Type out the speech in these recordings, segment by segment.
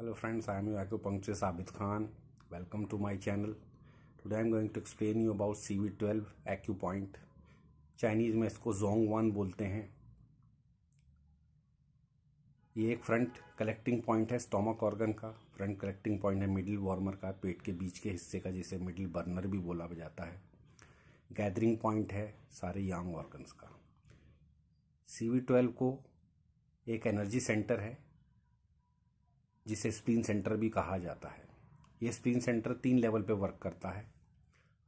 hello you आई puncture Sabit Khan welcome to my channel today I am going to explain you about C V twelve acupoint Chinese में इसको Zhongwan बोलते हैं ये एक front collecting point है stomach organ का front collecting point है मिडिल वार्मर का पेट के बीच के हिस्से का जिसे मिडिल बर्नर भी बोला जाता है गैदरिंग पॉइंट है सारे यांग ऑर्गन्स का सी वी ट्वेल्व को एक एनर्जी सेंटर है जिसे स्प्रीन सेंटर भी कहा जाता है ये स्प्रीन सेंटर तीन लेवल पे वर्क करता है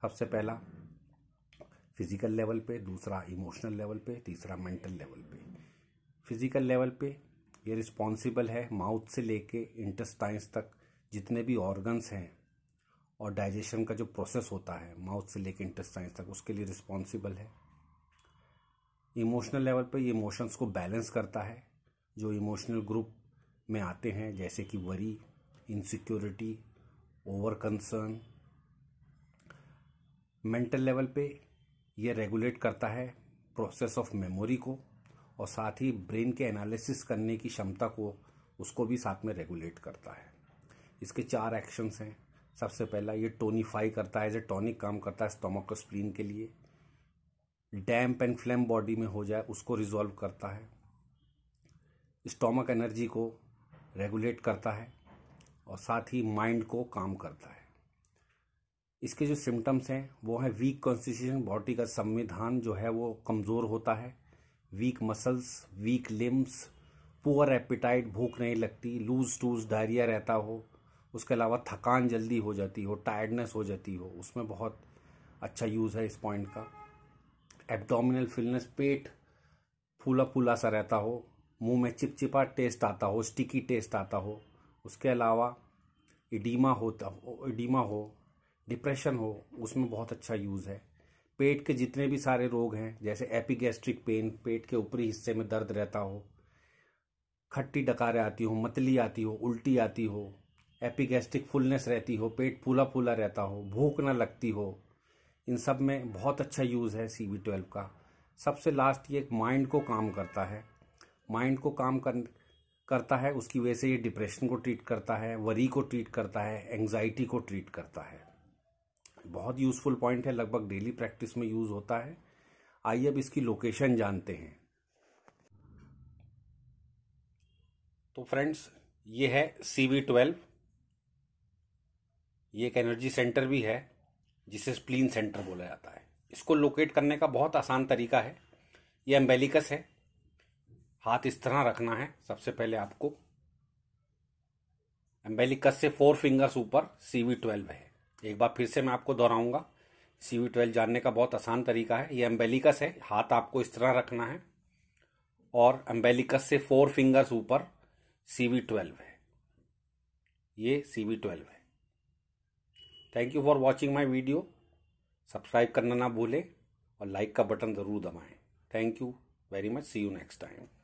सबसे पहला फिज़िकल लेवल पे दूसरा इमोशनल लेवल पे तीसरा मेंटल लेवल पे फिज़िकल लेवल पे ये रिस्पॉन्सिबल है माउथ से लेके इंटेस्टाइंस तक जितने भी ऑर्गन्स हैं और डाइजेशन का जो प्रोसेस होता है माउथ से लेके इंटेस्टाइंस तक उसके लिए रिस्पॉन्सिबल है इमोशनल लेवल पे ये इमोशंस को बैलेंस करता है जो इमोशनल ग्रुप में आते हैं जैसे कि worry insecurity over concern mental level पे ये रेगुलेट करता है प्रोसेस ऑफ मेमोरी को और साथ ही ब्रेन के एनालिसिस करने की क्षमता को उसको भी साथ में रेगुलेट करता है इसके चार एक्शंस हैं सबसे पहला ये टोनीफाई करता है एज ए टॉनिक काम करता है स्टोमक और स्प्लीन के लिए डैम्प एंड फ्लेम बॉडी में हो जाए उसको रिजॉल्व करता है स्टोमक एनर्जी को रेगुलेट करता है और साथ ही माइंड को काम करता है इसके जो सिम्टम्स हैं वो हैं वीक कॉन्स्टिट्यूशन बॉडी का संविधान जो है वो कमज़ोर होता है weak muscles weak limbs poor appetite भूख नहीं लगती लूज टूज डायरिया रहता हो उसके अलावा थकान जल्दी हो जाती हो टायर्डनेस हो जाती हो उसमें बहुत अच्छा यूज़ है इस पॉइंट का एब्डोमिनल फिलनेस पेट फूला फूला सा रहता हो मुंह में चिपचिपा टेस्ट आता हो स्टिकी टेस्ट आता हो उसके अलावा इडीमा होता हो इडीमा हो डिप्रेशन हो उसमें बहुत अच्छा यूज़ है पेट के जितने भी सारे रोग हैं जैसे एपिगैस्ट्रिक पेन पेट के ऊपरी हिस्से में दर्द रहता हो खट्टी डकारें आती हो मतली आती हो उल्टी आती हो एपिगैस्ट्रिक फुलनेस रहती हो पेट फूला फूला रहता हो भूख ना लगती हो इन सब में बहुत अच्छा यूज़ है सी बी ट्वेल्व का सबसे लास्ट ये एक माइंड को काम करता है माइंड को काम कर करता है उसकी वजह से ये डिप्रेशन को ट्रीट करता है वरी को ट्रीट करता है एंग्जाइटी को ट्रीट करता है बहुत यूज़फुल पॉइंट है लगभग डेली प्रैक्टिस में यूज़ होता है आइए अब इसकी लोकेशन जानते हैं तो फ्रेंड्स ये है सी वी ट्वेल्व ये एक एनर्जी सेंटर भी है जिसे स्प्लीन सेंटर बोला जाता है इसको लोकेट करने का बहुत आसान तरीका है ये एम्बेलिकस है हाथ इस तरह रखना है सबसे पहले आपको एम्बेलिकस से फोर फिंगर्स ऊपर सी वी ट्वेल्व है एक बार फिर से मैं आपको दोहराऊंगा सी वी ट्वेल्व जानने का बहुत आसान तरीका है ये एम्बेलिकस है हाथ आपको इस तरह रखना है और एम्बेलिकस से फोर फिंगर्स ऊपर सी वी ट्वेल्व है ये सी वी ट्वेल्व है thank you for watching my video subscribe करना ना भूलें और लाइक का बटन ज़रूर दबाएं thank you very much see you next time